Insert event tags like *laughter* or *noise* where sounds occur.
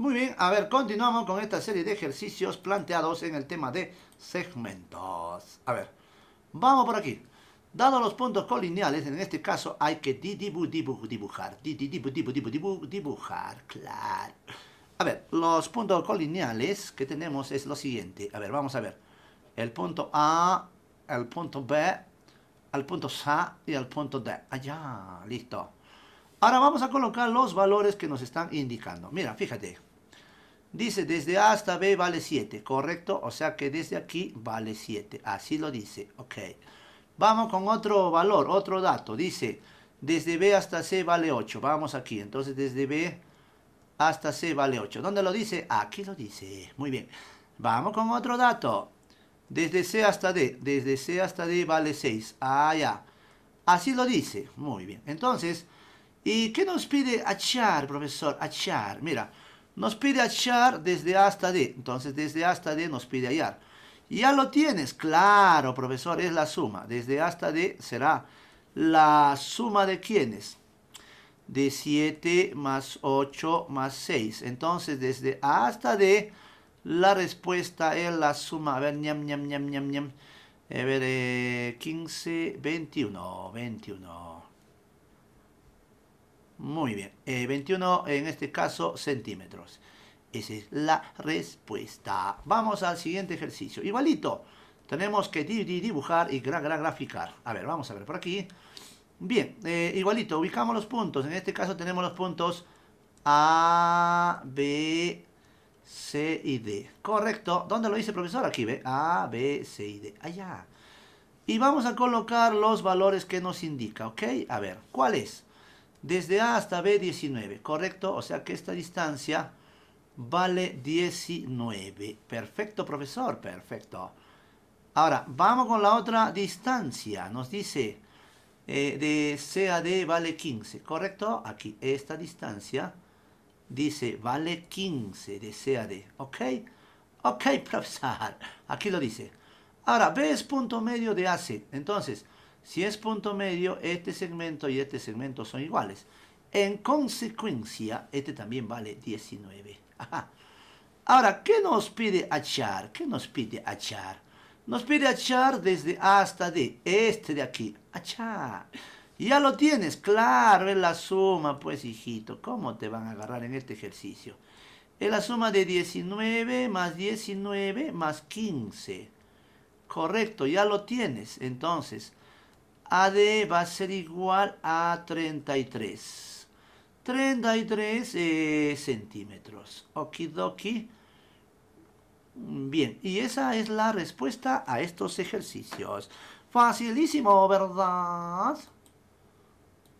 Muy bien, a ver, continuamos con esta serie de ejercicios planteados en el tema de segmentos. A ver, vamos por aquí. Dado los puntos colineales, en este caso hay que dibujar. Dibu, dibujar, claro. A ver, los puntos colineales que tenemos es lo siguiente. A ver, vamos a ver. El punto A, el punto B, el punto C y el punto D. Allá, ah, listo. Ahora vamos a colocar los valores que nos están indicando. Mira, fíjate. Dice, desde A hasta B vale 7, ¿correcto? O sea que desde aquí vale 7, así lo dice, ok. Vamos con otro valor, otro dato, dice, desde B hasta C vale 8, vamos aquí, entonces desde B hasta C vale 8. ¿Dónde lo dice? Aquí lo dice, muy bien. Vamos con otro dato, desde C hasta D, desde C hasta D vale 6, ah, ya. Así lo dice, muy bien. Entonces, ¿y qué nos pide achar, profesor? Achar, mira... Nos pide achar desde hasta de. Entonces, desde hasta de nos pide hallar. Ya lo tienes. Claro, profesor, es la suma. Desde hasta de será la suma de quiénes. De 7 más 8 más 6. Entonces, desde hasta de, la respuesta es la suma. A ver, ñam, ñam, ñam, ñam, ñam. A ver, 15, 21, 21. Muy bien, 21 eh, en este caso centímetros. Esa es la respuesta. Vamos al siguiente ejercicio. Igualito, tenemos que dibujar y graficar. A ver, vamos a ver por aquí. Bien, eh, igualito, ubicamos los puntos. En este caso tenemos los puntos A, B, C y D. Correcto. ¿Dónde lo dice el profesor? Aquí ve. A, B, C y D. Allá. Y vamos a colocar los valores que nos indica, ¿ok? A ver, ¿cuál es? desde A hasta B 19, ¿correcto? O sea que esta distancia vale 19. Perfecto, profesor, perfecto. Ahora, vamos con la otra distancia. Nos dice eh, de C a D vale 15, ¿correcto? Aquí, esta distancia dice vale 15 de C a D, ¿ok? Ok, *laughs* profesor, aquí lo dice. Ahora, B es punto medio de AC. Entonces, si es punto medio, este segmento y este segmento son iguales. En consecuencia, este también vale 19. Ahora, ¿qué nos pide achar? ¿Qué nos pide achar? Nos pide achar desde hasta de este de aquí. Achar. Ya lo tienes, claro, es la suma, pues hijito. ¿Cómo te van a agarrar en este ejercicio? Es la suma de 19 más 19 más 15. Correcto, ya lo tienes. Entonces, AD va a ser igual a 33. 33 centímetros. centímetros. Okidoki. Bien, y esa es la respuesta a estos ejercicios. Facilísimo, ¿verdad?